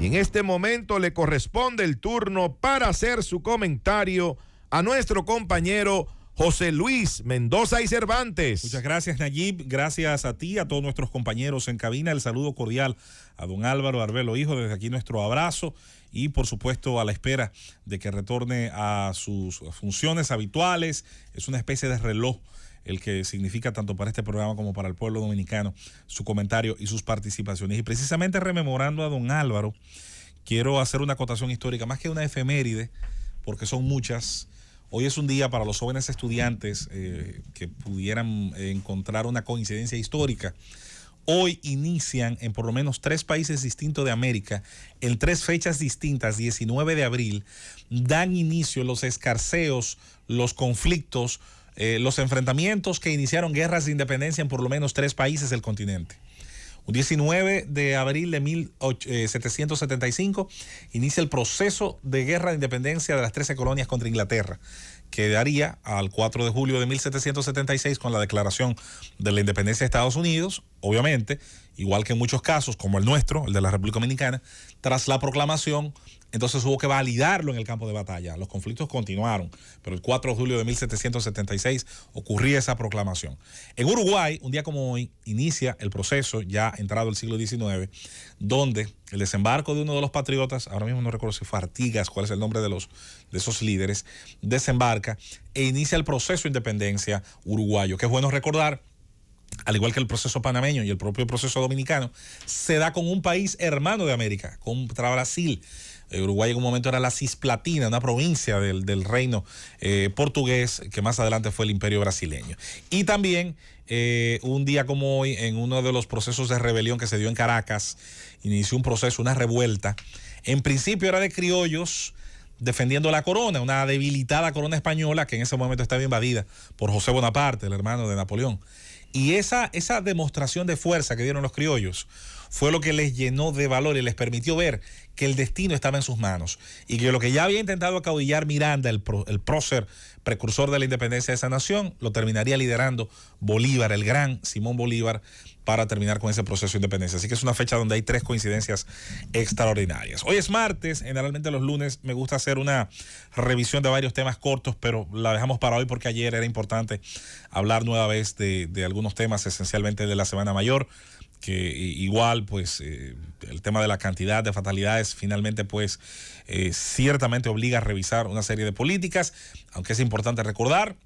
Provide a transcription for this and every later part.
Y en este momento le corresponde el turno para hacer su comentario a nuestro compañero José Luis Mendoza y Cervantes. Muchas gracias Nayib, gracias a ti, a todos nuestros compañeros en cabina. El saludo cordial a don Álvaro Arbelo Hijo, desde aquí nuestro abrazo y por supuesto a la espera de que retorne a sus funciones habituales. Es una especie de reloj el que significa tanto para este programa como para el pueblo dominicano, su comentario y sus participaciones. Y precisamente rememorando a don Álvaro, quiero hacer una acotación histórica, más que una efeméride, porque son muchas. Hoy es un día para los jóvenes estudiantes eh, que pudieran encontrar una coincidencia histórica. Hoy inician en por lo menos tres países distintos de América, en tres fechas distintas, 19 de abril, dan inicio los escarceos, los conflictos, eh, los enfrentamientos que iniciaron guerras de independencia en por lo menos tres países del continente. Un 19 de abril de 1775 eh, inicia el proceso de guerra de independencia de las 13 colonias contra Inglaterra, que daría al 4 de julio de 1776 con la declaración de la independencia de Estados Unidos, obviamente, igual que en muchos casos, como el nuestro, el de la República Dominicana, tras la proclamación entonces hubo que validarlo en el campo de batalla. Los conflictos continuaron, pero el 4 de julio de 1776 ocurría esa proclamación. En Uruguay, un día como hoy, inicia el proceso, ya entrado el siglo XIX, donde el desembarco de uno de los patriotas, ahora mismo no recuerdo si fue Artigas, cuál es el nombre de, los, de esos líderes, desembarca e inicia el proceso de independencia uruguayo, que es bueno recordar al igual que el proceso panameño y el propio proceso dominicano, se da con un país hermano de América, contra Brasil. Eh, Uruguay en un momento era la Cisplatina, una provincia del, reino eh, portugués, que más adelante fue el imperio brasileño. Y también eh, un día como hoy, en uno de los procesos de rebelión que se dio en Caracas, inició un proceso, una revuelta. En principio era de criollos defendiendo la corona, una debilitada corona española que en ese momento estaba invadida por José Bonaparte, el hermano de Napoleón. Y esa, esa demostración de fuerza que dieron los criollos fue lo que les llenó de valor y les permitió ver que el destino estaba en sus manos y que lo que ya había intentado acaudillar Miranda, el, prócer precursor de la independencia de esa nación, lo terminaría liderando Bolívar, el gran Simón Bolívar, para terminar con ese proceso de independencia. Así que es una fecha donde hay tres coincidencias extraordinarias. Hoy es martes, generalmente los lunes me gusta hacer una revisión de varios temas cortos, pero la dejamos para hoy porque ayer era importante hablar nueva vez de, de algunos temas, esencialmente de la Semana Mayor que igual pues eh, el tema de la cantidad de fatalidades finalmente pues eh, ciertamente obliga a revisar una serie de políticas, aunque es importante recordar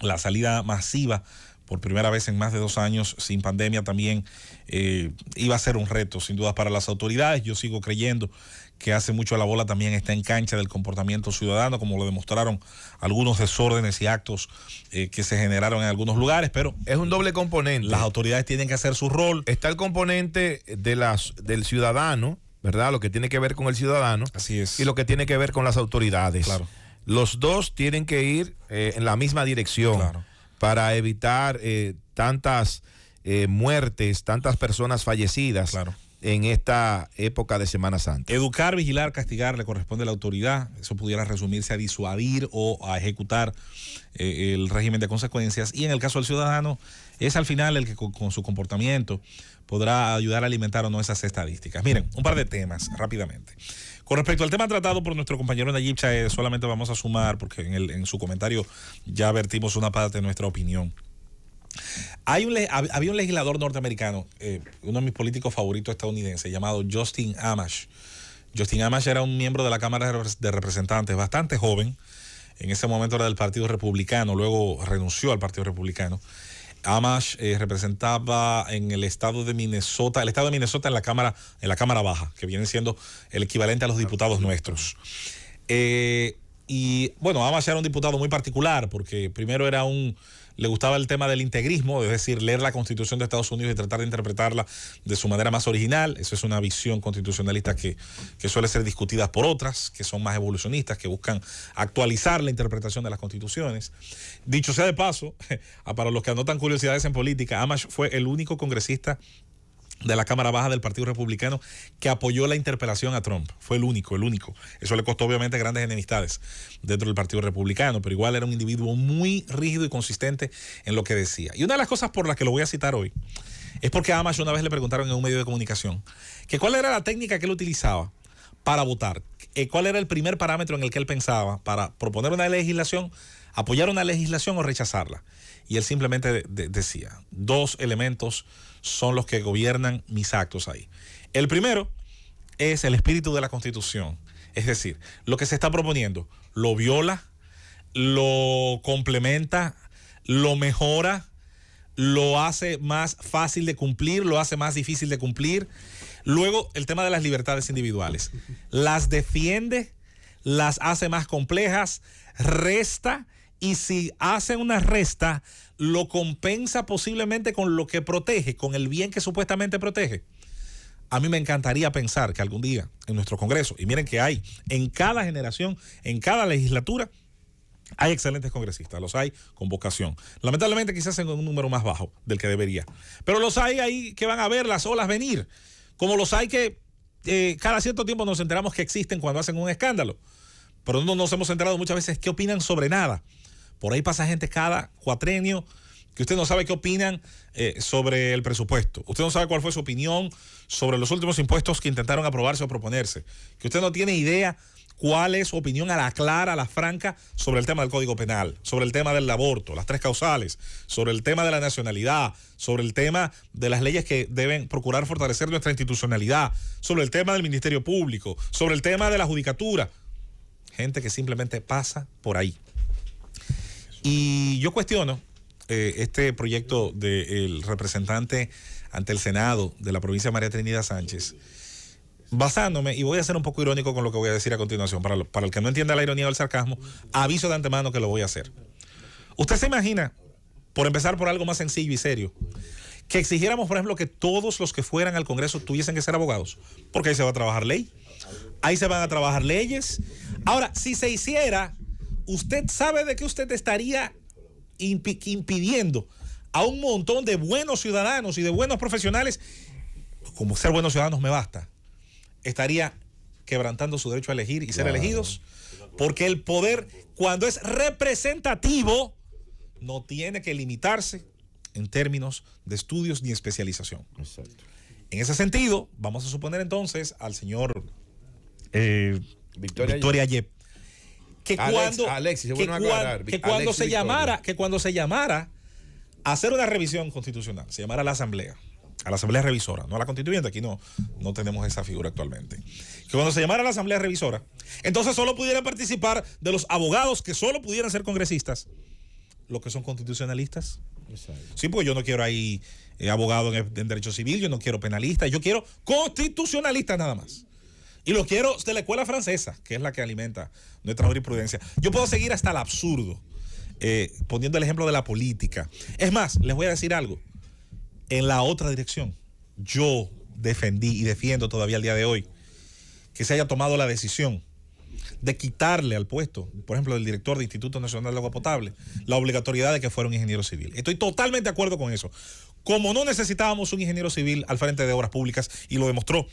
la salida masiva por primera vez en más de dos años sin pandemia también eh, iba a ser un reto, sin duda, para las autoridades. Yo sigo creyendo que hace mucho la bola también está en cancha del comportamiento ciudadano, como lo demostraron algunos desórdenes y actos eh, que se generaron en algunos lugares, pero... Es un doble componente. Las autoridades tienen que hacer su rol. Está el componente de las, del ciudadano, ¿verdad? Lo que tiene que ver con el ciudadano. Así es. Y lo que tiene que ver con las autoridades. Claro. Los dos tienen que ir eh, en la misma dirección. Claro para evitar eh, tantas eh, muertes, tantas personas fallecidas. En esta época de Semana Santa. Educar, vigilar, castigar le corresponde a la autoridad. Eso pudiera resumirse a disuadir o a ejecutar eh, el régimen de consecuencias. Y en el caso del ciudadano, es al final el que con su comportamiento podrá ayudar a alimentar o no esas estadísticas. Miren, un par de temas rápidamente. Con respecto al tema tratado por nuestro compañero Nayib Chaez, solamente vamos a sumar, porque en, su comentario ya vertimos una parte de nuestra opinión. Hay había un legislador norteamericano, eh, uno de mis políticos favoritos estadounidenses, llamado Justin Amash. Justin Amash era un miembro de la Cámara de Representantes, bastante joven. En ese momento era del Partido Republicano, luego renunció al Partido Republicano. Amash eh, representaba en el estado de Minnesota, el estado de Minnesota en la Cámara, en la Cámara Baja, que viene siendo el equivalente a los diputados nuestros. Eh, y bueno, Amash era un diputado muy particular, porque primero era un le gustaba el tema del integrismo, es decir, leer la Constitución de Estados Unidos y tratar de interpretarla de su manera más original. Eso es una visión constitucionalista que, que suele ser discutida por otras, que son más evolucionistas, que buscan actualizar la interpretación de las constituciones. Dicho sea de paso, para los que anotan curiosidades en política, Amash fue el único congresista de la Cámara Baja del Partido Republicano que apoyó la interpelación a Trump. Fue el único, el único. Eso le costó obviamente grandes enemistades dentro del Partido Republicano, pero igual era un individuo muy rígido y consistente en lo que decía. Y una de las cosas por las que lo voy a citar hoy es porque a Amash una vez le preguntaron en un medio de comunicación que cuál era la técnica que él utilizaba para votar, eh, cuál era el primer parámetro en el que él pensaba para proponer una legislación, apoyar una legislación o rechazarla. Y él simplemente decía dos elementos son los que gobiernan mis actos ahí. El primero es el espíritu de la Constitución. Es decir, lo que se está proponiendo lo viola, lo complementa, lo mejora, lo hace más fácil de cumplir, lo hace más difícil de cumplir. Luego, el tema de las libertades individuales. Las defiende, las hace más complejas, resta, y si hace una resta, lo compensa posiblemente con lo que protege, con el bien que supuestamente protege. A mí me encantaría pensar que algún día en nuestro Congreso, y miren que hay en cada generación, en cada legislatura, hay excelentes congresistas, los hay con vocación. Lamentablemente quizás en un número más bajo del que debería. Pero los hay ahí que van a ver las olas venir, como los hay que eh, cada cierto tiempo nos enteramos que existen cuando hacen un escándalo. Pero no nos hemos enterado muchas veces qué opinan sobre nada. Por ahí pasa gente cada cuatrenio que usted no sabe qué opinan eh, sobre el presupuesto. Usted no sabe cuál fue su opinión sobre los últimos impuestos que intentaron aprobarse o proponerse. Que usted no tiene idea cuál es su opinión a la clara, a la franca, sobre el tema del Código Penal, sobre el tema del aborto, las tres causales, sobre el tema de la nacionalidad, sobre el tema de las leyes que deben procurar fortalecer nuestra institucionalidad, sobre el tema del Ministerio Público, sobre el tema de la Judicatura. Gente que simplemente pasa por ahí. Y yo cuestiono eh, este proyecto del representante ante el Senado de la provincia de María Trinidad Sánchez, basándome, y voy a ser un poco irónico con lo que voy a decir a continuación, para, para el que no entienda la ironía o el sarcasmo, aviso de antemano que lo voy a hacer. ¿Usted se imagina, por empezar por algo más sencillo y serio, que exigiéramos, por ejemplo, que todos los que fueran al Congreso tuviesen que ser abogados? Porque ahí se va a trabajar ley, ahí se van a trabajar leyes. Ahora, si se hiciera usted sabe de qué usted estaría impidiendo a un montón de buenos ciudadanos y de buenos profesionales, como ser buenos ciudadanos me basta, estaría quebrantando su derecho a elegir y ser elegidos, porque el poder, cuando es representativo, no tiene que limitarse en términos de estudios ni especialización. En ese sentido, vamos a suponer entonces al señor eh, Victoria, Victoria que cuando, cuando se llamara, que cuando se llamara a hacer una revisión constitucional, se llamara a la Asamblea, a la Asamblea Revisora, no a la Constituyente, aquí no, no tenemos esa figura actualmente. Que cuando se llamara a la Asamblea Revisora, entonces solo pudieran participar de los abogados que solo pudieran ser congresistas, los que son constitucionalistas. Sí, porque yo no quiero ahí eh, abogado en, en, derecho civil, yo no quiero penalista, yo quiero constitucionalista nada más. Y lo quiero de la escuela francesa, que es la que alimenta nuestra jurisprudencia. Yo puedo seguir hasta el absurdo, eh, poniendo el ejemplo de la política. Es más, les voy a decir algo. En la otra dirección, yo defendí y defiendo todavía al día de hoy que se haya tomado la decisión de quitarle al puesto, por ejemplo, del director del Instituto Nacional de Agua Potable, la obligatoriedad de que fuera un ingeniero civil. Estoy totalmente de acuerdo con eso. Como no necesitábamos un ingeniero civil al frente de obras públicas, y lo demostró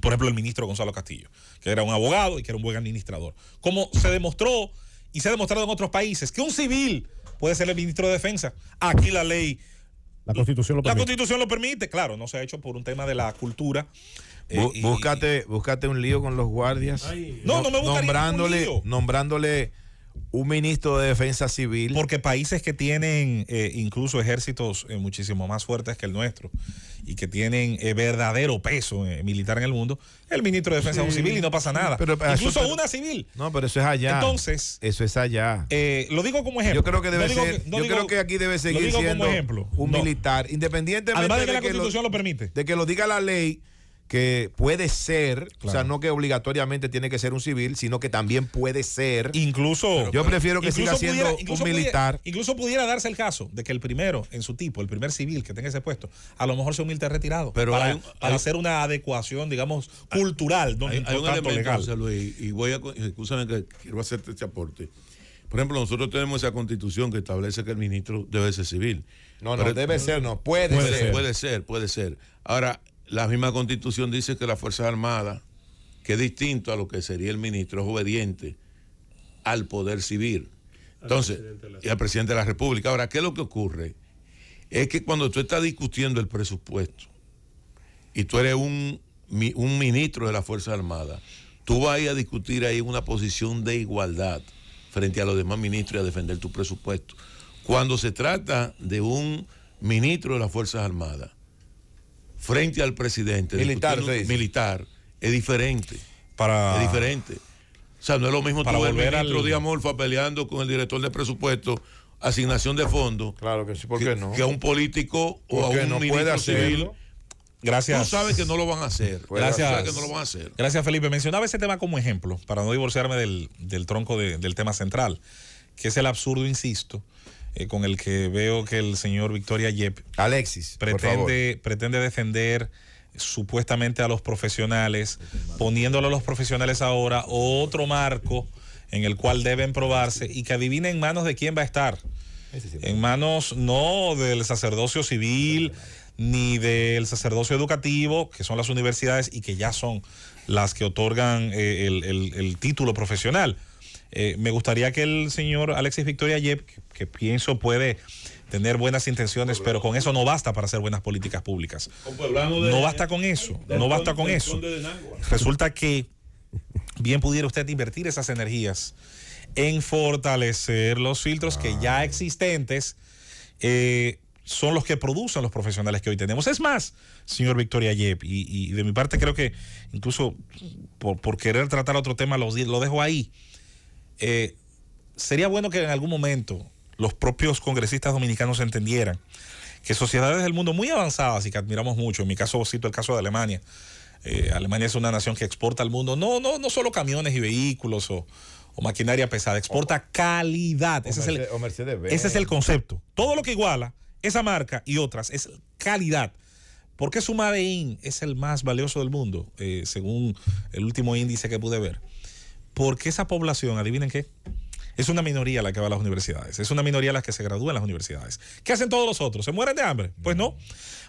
por ejemplo, el ministro Gonzalo Castillo, que era un abogado y que era un buen administrador. Como se demostró y se ha demostrado en otros países que un civil puede ser el ministro de Defensa. Aquí la ley. La Constitución lo permite. La Constitución lo permite, claro, no se ha hecho por un tema de la cultura. Eh, búscate, búscate un lío con los guardias. no, no, me gustaría nombrándole, nombrándole un ministro de Defensa Civil. Porque países que tienen eh, incluso ejércitos eh, muchísimo más fuertes que el nuestro y que tienen eh, verdadero peso militar en el mundo, el ministro de Defensa es un civil y no pasa nada. Ah, incluso una civil. No, pero eso es allá. Entonces. Eso es allá. lo digo como ejemplo. Yo creo que yo creo que aquí debe seguir siendo un militar, independientemente de que, la Constitución lo, permite. De que lo diga la ley que puede ser, o sea, no que obligatoriamente tiene que ser un civil, sino que también puede ser. Incluso. Yo prefiero que siga siendo un militar. Incluso pudiera darse el caso de que el primero, en su tipo, el primer civil que tenga ese puesto, a lo mejor sea un retirado. Pero para, hacer una adecuación, digamos, cultural, hay, y voy a. Escúchame que quiero hacerte este aporte. Por ejemplo, nosotros tenemos esa constitución que establece que el ministro debe ser civil. No, no, debe ser, no, puede, ser. Puede ser, puede ser. Ahora, la misma constitución dice que las Fuerzas Armadas, que es distinto a lo que sería el ministro, es obediente al poder civil. Entonces, y al presidente de la República. Ahora, ¿qué es lo que ocurre? Es que cuando tú estás discutiendo el presupuesto y tú eres un, ministro de las Fuerzas Armadas, tú vas a, a discutir ahí una posición de igualdad frente a los demás ministros y a defender tu presupuesto. Cuando se trata de un ministro de las Fuerzas Armadas, frente al presidente militar, militar es diferente. Para... Es diferente. O sea, no es lo mismo tú volver el ministro Díaz Morfa peleando con el director de presupuesto, asignación de fondos. Claro que sí, ¿por no? Que a un político o a un no ministro civil. Gracias. Tú sabes que no lo van a hacer. Gracias. que no lo van a hacer. Gracias, Felipe. Mencionaba ese tema como ejemplo, para no divorciarme del, tronco del tema central, que es el absurdo, insisto, eh, con el que veo que el señor Victoria Yep Alexis pretende, pretende defender supuestamente a los profesionales, poniéndole a los profesionales ahora otro marco en el cual deben probarse y que adivinen en manos de quién va a estar. En manos no del sacerdocio civil ni del sacerdocio educativo, que son las universidades y que ya son las que otorgan eh, el título profesional, eh, me gustaría que el señor Alexis Victoria Yep, que, pienso puede tener buenas intenciones, pero con eso no basta para hacer buenas políticas públicas. no basta con eso, no basta con eso. Resulta que bien pudiera usted invertir esas energías en fortalecer los filtros que ya ah. existentes eh, son los que producen los profesionales que hoy tenemos. Es más, señor Victoria Yep, y, de mi parte creo que incluso por, querer tratar otro tema lo dejo ahí eh, sería bueno que en algún momento los propios congresistas dominicanos entendieran que sociedades del mundo muy avanzadas y que admiramos mucho, en mi caso cito el caso de Alemania, eh, Alemania es una nación que exporta al mundo no, no, no solo camiones y vehículos o, maquinaria pesada, exporta calidad. Ese, es el, concepto. Todo lo que iguala esa marca y otras es calidad. Porque su Made es el más valioso del mundo, eh, según el último índice que pude ver? porque esa población, adivinen qué, es una minoría la que va a las universidades, es una minoría la que se gradúa en las universidades. ¿Qué hacen todos los otros? ¿Se mueren de hambre? Pues no.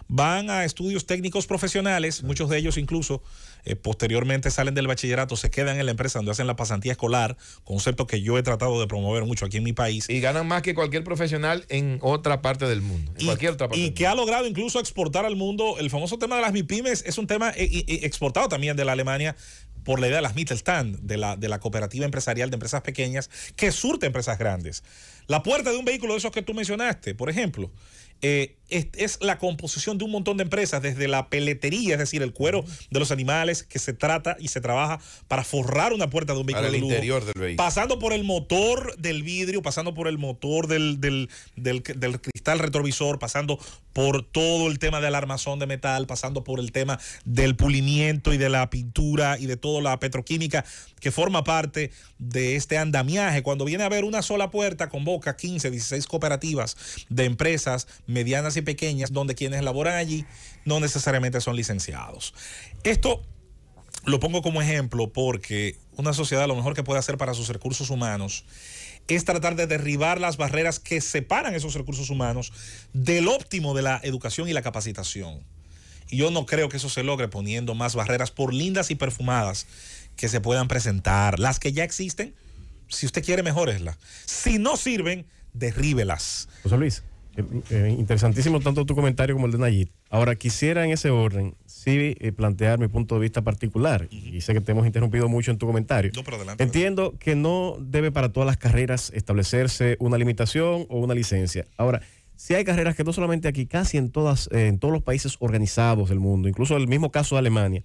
Van a estudios técnicos profesionales, muchos de ellos incluso eh, posteriormente salen del bachillerato, se quedan en la empresa donde hacen la pasantía escolar, concepto que yo he tratado de promover mucho aquí en mi país. Y ganan más que cualquier profesional en otra parte del mundo. En y, cualquier otra parte y que ha logrado incluso exportar al mundo. El famoso tema de las MIPIMES es un tema eh, eh, exportado también de la Alemania por la idea de las Mittelstand... de la, de la cooperativa empresarial de empresas pequeñas que surte empresas grandes. La puerta de un vehículo de esos que tú mencionaste, por ejemplo, eh, es, la composición de un montón de empresas, desde la peletería, es decir, el cuero de los animales que se trata y se trabaja para forrar una puerta de un vehículo. Pasando por el motor del vidrio, pasando por el motor del, del, del, cristal retrovisor, pasando por todo el tema del armazón de metal, pasando por el tema del pulimiento y de la pintura y de toda la petroquímica que forma parte de este andamiaje. Cuando viene a haber una sola puerta, convoca 15, 16 cooperativas de empresas medianas y pequeñas, donde quienes laboran allí no necesariamente son licenciados. Esto lo pongo como ejemplo porque una sociedad lo mejor que puede hacer para sus recursos humanos es tratar de derribar las barreras que separan esos recursos humanos del óptimo de la educación y la capacitación. Y yo no creo que eso se logre poniendo más barreras por lindas y perfumadas que se puedan presentar. Las que ya existen, si usted quiere, la Si no sirven, derríbelas. José Luis. Eh, eh, interesantísimo tanto tu comentario como el de Nayib. Ahora quisiera en ese orden sí eh, plantear mi punto de vista particular y sé que te hemos interrumpido mucho en tu comentario. Entiendo que no debe para todas las carreras establecerse una limitación o una licencia. Ahora, si hay carreras que no solamente aquí, casi en todas en todos los países organizados del mundo, incluso el mismo caso de Alemania,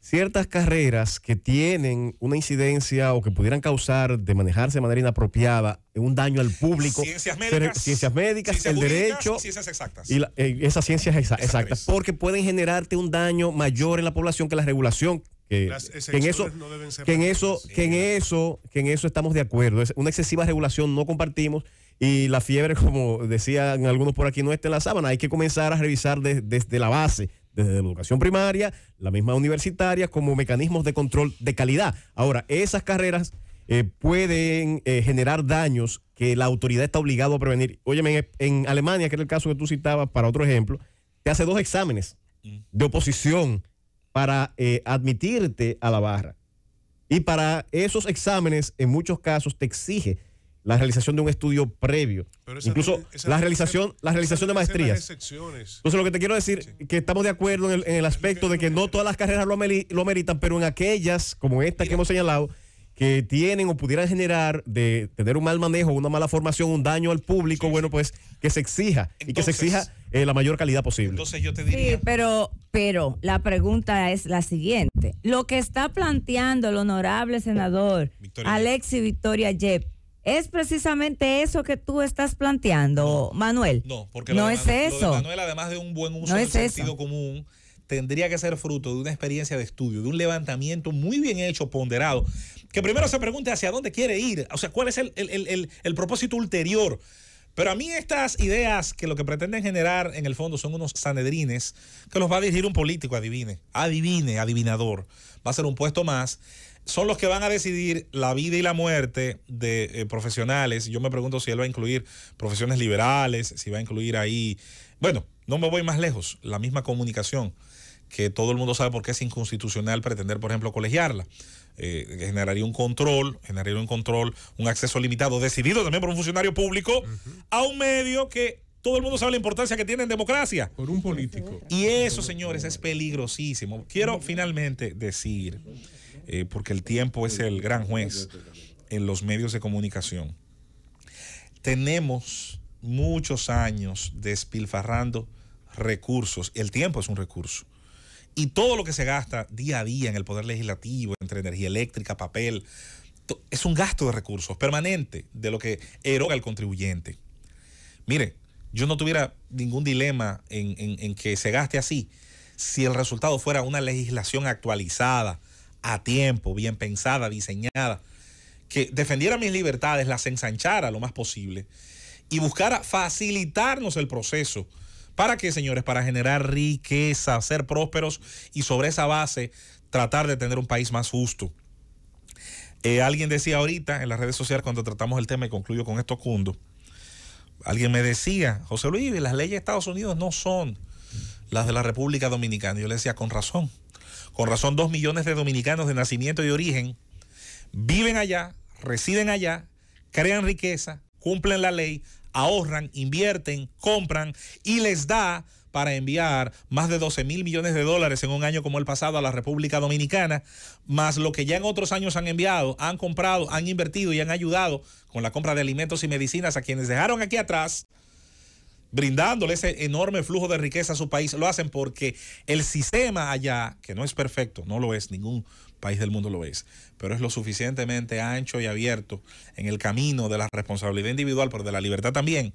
ciertas carreras que tienen una incidencia o que pudieran causar, de manejarse de manera inapropiada, un daño al público. Ciencias médicas. ciencias médicas, el derecho. exactas. Y eh, esas ciencias exactas, Porque pueden generarte un daño mayor en la población que la regulación. que, en eso, en estamos de acuerdo. una excesiva regulación no compartimos y la fiebre, como decían algunos por aquí, no está en la sábana. Hay que comenzar a revisar desde la base desde la educación primaria, la misma universitaria, como mecanismos de control de calidad. Ahora, esas carreras eh, pueden eh, generar daños que la autoridad está obligada a prevenir. Óyeme, en, Alemania, que era el caso que tú citabas para otro ejemplo, te hace dos exámenes mm. de oposición para eh, admitirte a la barra. Y para esos exámenes, en muchos casos, te exige la realización de un estudio previo, incluso la realización, la realización de maestrías. Entonces lo que te quiero decir es que estamos de acuerdo en el, aspecto de que no todas las carreras lo, meritan, pero en aquellas como esta que hemos señalado que tienen o pudieran generar de tener un mal manejo, una mala formación, un daño al público, bueno, pues que se exija y que se exija eh, la mayor calidad posible. Entonces yo te Sí, pero, pero la pregunta es la siguiente. Lo que está planteando el honorable senador Alexis Victoria Yep es precisamente eso que tú estás planteando, Manuel. No, porque no es eso. Manuel, además de un buen uso sentido común, tendría que ser fruto de una experiencia de estudio, de un levantamiento muy bien hecho, ponderado, que primero se pregunte hacia dónde quiere ir, o sea, cuál es el, el propósito ulterior pero a mí estas ideas que lo que pretenden generar en el fondo son unos sanedrines que los va a dirigir un político, adivine, adivine, adivinador. Va a ser un puesto más. Son los que van a decidir la vida y la muerte de eh, profesionales. Yo me pregunto si él va a incluir profesiones liberales, si va a incluir ahí, bueno, no me voy más lejos, la misma comunicación que todo el mundo sabe por qué es inconstitucional pretender, por ejemplo, colegiarla. Eh, generaría un control, generaría un control, un acceso limitado, decidido también por un funcionario público, a un medio que todo el mundo sabe la importancia que tiene en democracia. Por un político. Y eso, señores, es peligrosísimo. Quiero finalmente decir, eh, porque el tiempo es el gran juez en los medios de comunicación, tenemos muchos años despilfarrando recursos. El tiempo es un recurso y todo lo que se gasta día a día en el Poder Legislativo, entre energía eléctrica, papel, es un gasto de recursos permanente de lo que eroga el contribuyente. Mire, yo no tuviera ningún dilema en, que se gaste así si el resultado fuera una legislación actualizada, a tiempo, bien pensada, diseñada, que defendiera mis libertades, las ensanchara lo más posible y buscara facilitarnos el proceso ¿Para qué, señores? Para generar riqueza, ser prósperos y sobre esa base tratar de tener un país más justo. Eh, alguien decía ahorita en las redes sociales cuando tratamos el tema y concluyo con esto, Cundo. Alguien me decía, José Luis, las leyes de Estados Unidos no son las de la República Dominicana. Yo le decía, con razón. Con razón, dos millones de dominicanos de nacimiento y origen viven allá, residen allá, crean riqueza, cumplen la ley, ahorran, invierten, compran y les da para enviar más de 12 mil millones de dólares en un año como el pasado a la República Dominicana, más lo que ya en otros años han enviado, han comprado, han invertido y han ayudado con la compra de alimentos y medicinas a quienes dejaron aquí atrás, brindándole ese enorme flujo de riqueza a su país. Lo hacen porque el sistema allá, que no es perfecto, no lo es, ningún país del mundo lo es, pero es lo suficientemente ancho y abierto en el camino de la responsabilidad individual, pero de la libertad también,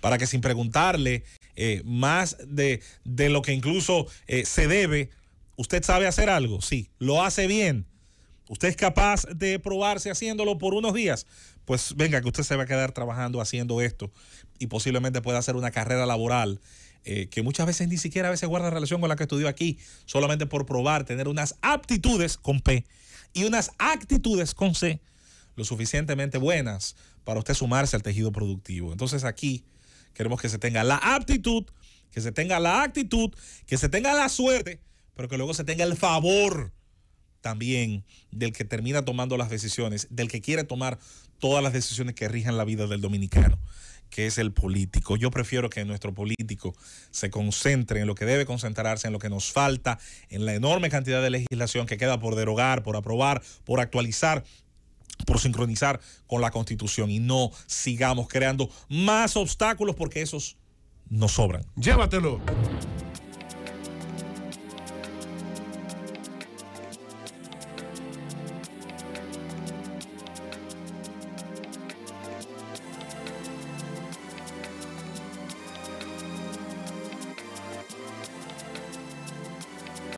para que sin preguntarle eh, más de, de, lo que incluso eh, se debe, usted sabe hacer algo, sí, lo hace bien usted es capaz de probarse haciéndolo por unos días, pues venga que usted se va a quedar trabajando haciendo esto y posiblemente pueda hacer una carrera laboral eh, que muchas veces ni siquiera a veces guarda relación con la que estudió aquí, solamente por probar, tener unas aptitudes con P y unas actitudes con C lo suficientemente buenas para usted sumarse al tejido productivo. Entonces aquí queremos que se tenga la aptitud, que se tenga la actitud, que se tenga la suerte, pero que luego se tenga el favor también del que termina tomando las decisiones, del que quiere tomar todas las decisiones que rijan la vida del dominicano, que es el político. Yo prefiero que nuestro político se concentre en lo que debe concentrarse, en lo que nos falta, en la enorme cantidad de legislación que queda por derogar, por aprobar, por actualizar por sincronizar con la constitución y no sigamos creando más obstáculos porque esos nos sobran. Llévatelo.